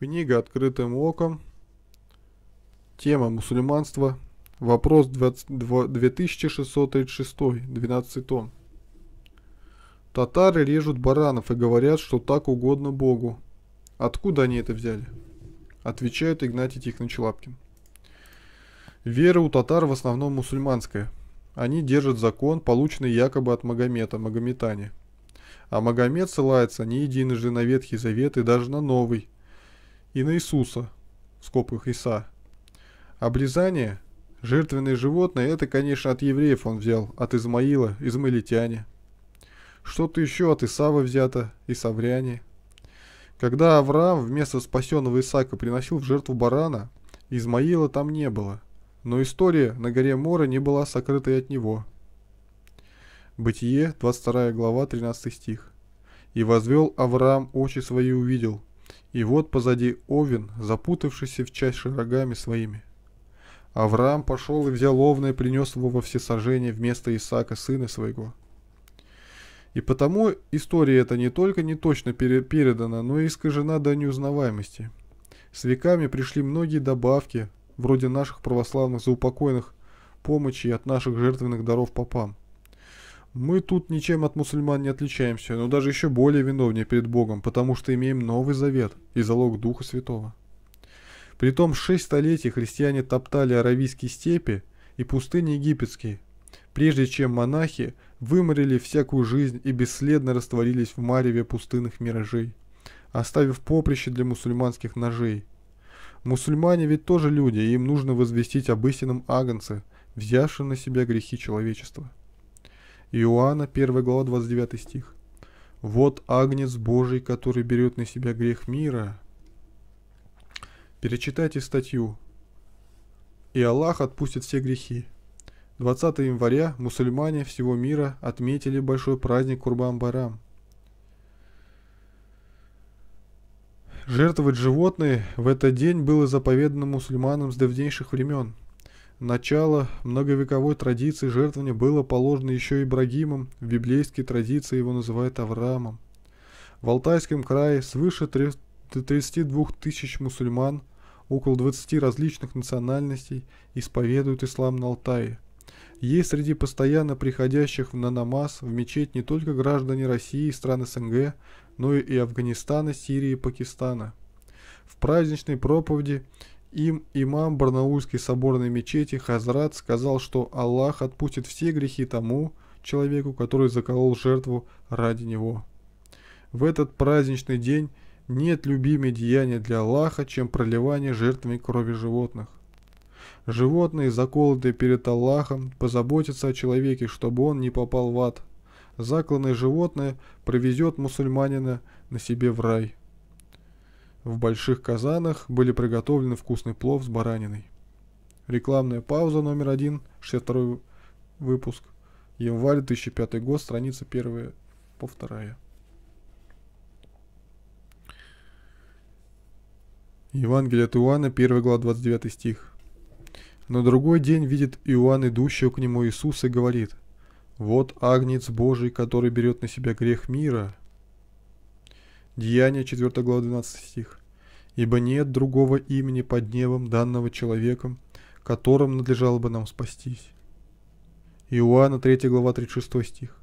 Книга «Открытым оком». Тема «Мусульманство». Вопрос 2636, 12 том. Татары режут баранов и говорят, что так угодно Богу. Откуда они это взяли? Отвечает Игнатий Тихонович Вера у татар в основном мусульманская. Они держат закон, полученный якобы от Магомета, магометане. А Магомет ссылается не единожды на Ветхий Завет и даже на Новый, и на Иисуса, в скобках Иса. Обрезание жертвенные животные, это, конечно, от евреев он взял, от Измаила, измаилитяне. Что-то еще от Исава взято, исавряне. Когда Авраам вместо спасенного Исака приносил в жертву барана, Измаила там не было, но история на горе Мора не была сокрытой от него. Бытие, 22 глава, 13 стих. «И возвел Авраам очи свои увидел, и вот позади Овен, запутавшийся в чаще рогами своими. Авраам пошел и взял Овна и принес его во всесожжение вместо Исаака, сына своего. И потому история эта не только не точно передана, но и искажена до неузнаваемости. С веками пришли многие добавки, вроде наших православных заупокойных помощи от наших жертвенных даров попам – мы тут ничем от мусульман не отличаемся, но даже еще более виновнее перед Богом, потому что имеем Новый Завет и залог Духа Святого. При том шесть столетий христиане топтали аравийские степи и пустыни египетские, прежде чем монахи выморили всякую жизнь и бесследно растворились в мареве пустынных миражей, оставив поприще для мусульманских ножей. Мусульмане ведь тоже люди, и им нужно возвестить об истинном агнце, взявшем на себя грехи человечества. Иоанна, 1 глава, 29 стих. «Вот Агнец Божий, который берет на себя грех мира». Перечитайте статью «И Аллах отпустит все грехи». 20 января мусульмане всего мира отметили большой праздник Курбан-Барам. Жертвовать животные в этот день было заповедано мусульманам с давнейших времен – Начало многовековой традиции жертвования было положено еще Ибрагимом, в библейской традиции его называют Авраамом. В Алтайском крае свыше 32 тысяч мусульман, около 20 различных национальностей, исповедуют ислам на Алтае. Есть среди постоянно приходящих на намаз в мечеть не только граждане России и стран СНГ, но и Афганистана, Сирии и Пакистана. В праздничной проповеди им имам Барнаульской соборной мечети Хазрат сказал, что Аллах отпустит все грехи тому человеку, который заколол жертву ради него. В этот праздничный день нет любимее деяния для Аллаха, чем проливание жертвами крови животных. Животные, заколотые перед Аллахом, позаботятся о человеке, чтобы он не попал в ад. Закланное животное привезет мусульманина на себе в рай. В больших казанах были приготовлены вкусный плов с бараниной. Рекламная пауза номер один, 62 выпуск. Январь 2005 год, страница первая по вторая. Евангелие от Иоанна, 1 глава, 29 стих. На другой день видит Иоанн, идущего к нему Иисуса, и говорит, «Вот Агнец Божий, который берет на себя грех мира». Деяние, 4 глава, 12 стих ибо нет другого имени под небом данного человеком, которым надлежало бы нам спастись. Иоанна 3 глава 36 стих.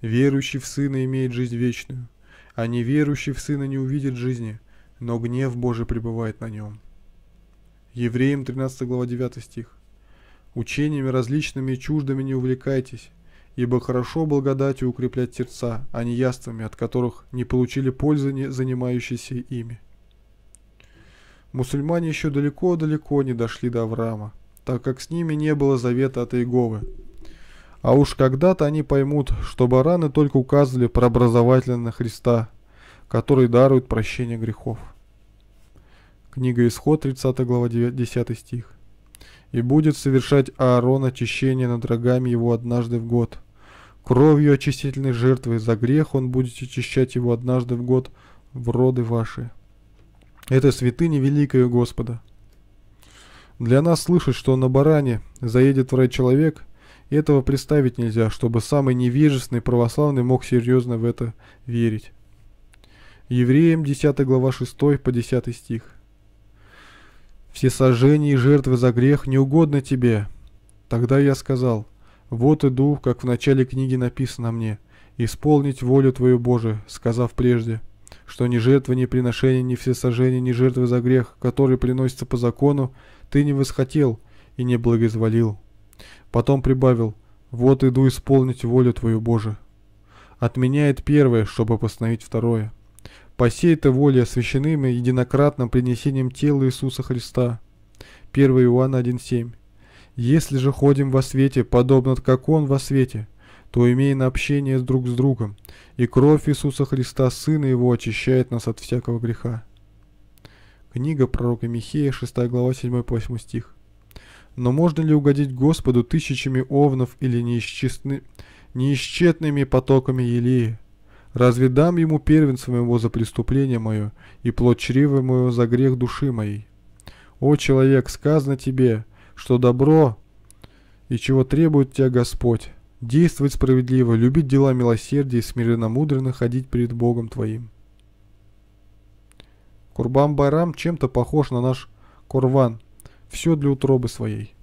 Верующий в Сына имеет жизнь вечную, а неверующий в Сына не увидит жизни, но гнев Божий пребывает на нем. Евреям 13 глава 9 стих. Учениями различными и чуждыми не увлекайтесь, ибо хорошо благодатью укреплять сердца, а не яствами, от которых не получили пользы не занимающиеся ими. Мусульмане еще далеко-далеко не дошли до Авраама, так как с ними не было завета от Иеговы. А уж когда-то они поймут, что бараны только указывали прообразователя на Христа, который дарует прощение грехов. Книга Исход, 30 глава, 10 стих. «И будет совершать Аарон очищение над рогами его однажды в год. Кровью очистительной жертвы за грех он будет очищать его однажды в год в роды ваши». Это святыня великая Господа. Для нас слышать, что на баране заедет в рай человек, этого представить нельзя, чтобы самый невежественный православный мог серьезно в это верить. Евреям 10 глава 6 по 10 стих. «Все сожжения и жертвы за грех не угодно тебе». Тогда я сказал, «Вот иду, как в начале книги написано мне, исполнить волю Твою Божию», сказав прежде – что ни жертвы, ни приношения, ни всесожжения, ни жертвы за грех, которые приносятся по закону, ты не восхотел и не благозволил. Потом прибавил, вот иду исполнить волю твою, Боже. Отменяет первое, чтобы постановить второе. По сей-то воле освящены мы единократным принесением тела Иисуса Христа. 1 Иоанна 1.7 Если же ходим во свете, подобно как Он во свете – то на общение друг с другом, и кровь Иисуса Христа, Сына Его, очищает нас от всякого греха. Книга пророка Михея, 6 глава, 7-8 стих. Но можно ли угодить Господу тысячами овнов или неисчисны... неисчетными потоками елея? Разве дам ему первенство моего за преступление мое и плод чрева моего за грех души моей? О, человек, сказано тебе, что добро и чего требует тебя Господь, действовать справедливо, любить дела милосердия и смиренно-мудренно ходить перед Богом твоим. Курбан-Байрам чем-то похож на наш Курван. Все для утробы своей.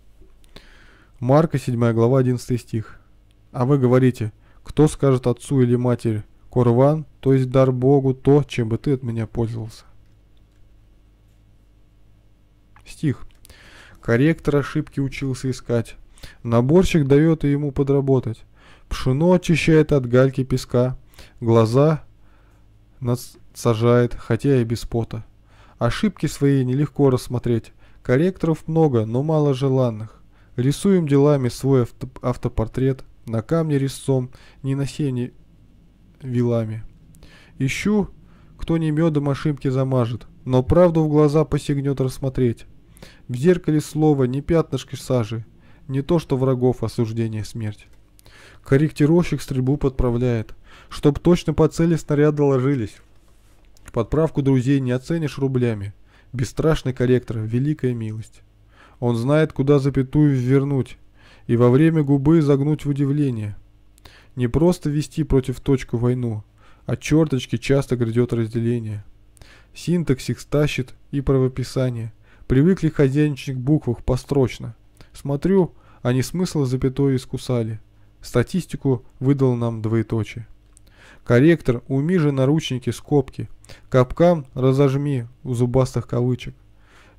Марка 7 глава 11 стих. А вы говорите, кто скажет отцу или матери, Курван, то есть дар Богу, то, чем бы ты от меня пользовался. Стих. Корректор ошибки учился искать, Наборщик дает и ему подработать. Пшено очищает от гальки песка. Глаза нас сажает, хотя и без пота. Ошибки свои нелегко рассмотреть. Корректоров много, но мало желанных. Рисуем делами свой авто автопортрет. На камне резцом, не на сене вилами. Ищу, кто не медом ошибки замажет, но правду в глаза посягнет рассмотреть. В зеркале слова не пятнышки сажи, не то что врагов осуждение смерть. Корректировщик стрельбу подправляет, чтоб точно по цели снаряды ложились. Подправку друзей не оценишь рублями. Бесстрашный корректор, великая милость. Он знает, куда запятую вернуть, и во время губы загнуть в удивление. Не просто вести против точку войну, а черточки часто грядет разделение. Синтаксик стащит и правописание. Привыкли хозяйничать к буквах построчно. Смотрю, они смысл запятой искусали. Статистику выдал нам двоеточие. Корректор, уми же наручники скобки. капкам разожми у зубастых кавычек.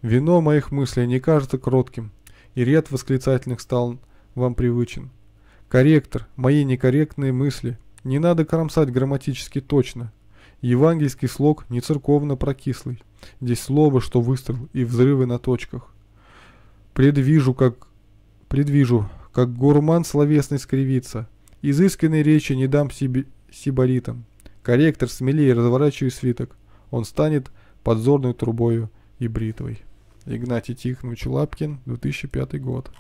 Вино моих мыслей не кажется кротким, и ряд восклицательных стал вам привычен. Корректор, мои некорректные мысли. Не надо кромсать грамматически точно. Евангельский слог не церковно прокислый. Здесь слово, что выстрел, и взрывы на точках. Предвижу, как Предвижу, как гурман словесный скривится. Изысканной речи не дам сиби... сибаритам. Корректор смелее разворачивай свиток. Он станет подзорной трубою и бритвой. Игнатий Тихонович Лапкин, 2005 год.